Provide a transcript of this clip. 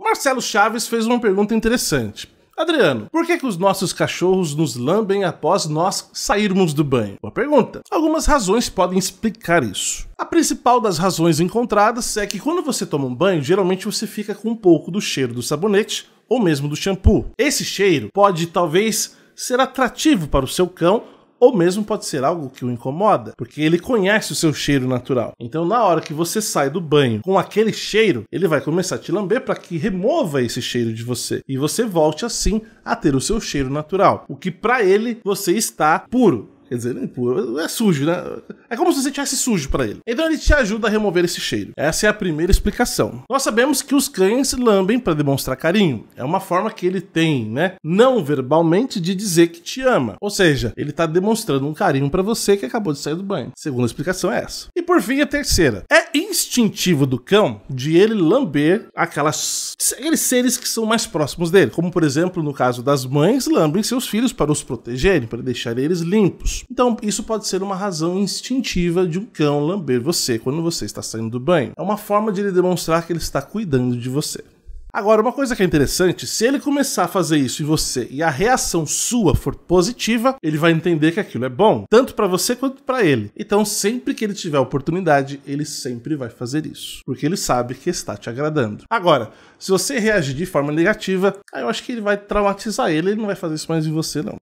Marcelo Chaves fez uma pergunta interessante. Adriano, por que, que os nossos cachorros nos lambem após nós sairmos do banho? Boa pergunta. Algumas razões podem explicar isso. A principal das razões encontradas é que quando você toma um banho, geralmente você fica com um pouco do cheiro do sabonete ou mesmo do shampoo. Esse cheiro pode talvez ser atrativo para o seu cão ou mesmo pode ser algo que o incomoda, porque ele conhece o seu cheiro natural. Então, na hora que você sai do banho com aquele cheiro, ele vai começar a te lamber para que remova esse cheiro de você e você volte assim a ter o seu cheiro natural, o que para ele você está puro. Quer dizer, nem é puro, é sujo, né? É como se você tivesse sujo para ele. Então ele te ajuda a remover esse cheiro. Essa é a primeira explicação. Nós sabemos que os cães lambem para demonstrar carinho. É uma forma que ele tem, né? Não verbalmente de dizer que te ama. Ou seja, ele tá demonstrando um carinho para você que acabou de sair do banho. segunda explicação é essa. E por fim, a terceira. É instintivo do cão de ele lamber aquelas aqueles seres que são mais próximos dele, como por exemplo no caso das mães lambem seus filhos para os protegerem, para deixar eles limpos. Então isso pode ser uma razão instintiva instintiva de um cão lamber você quando você está saindo do banho. É uma forma de ele demonstrar que ele está cuidando de você. Agora, uma coisa que é interessante, se ele começar a fazer isso em você e a reação sua for positiva, ele vai entender que aquilo é bom, tanto para você quanto para ele. Então, sempre que ele tiver oportunidade, ele sempre vai fazer isso, porque ele sabe que está te agradando. Agora, se você reagir de forma negativa, aí eu acho que ele vai traumatizar ele, ele não vai fazer isso mais em você não.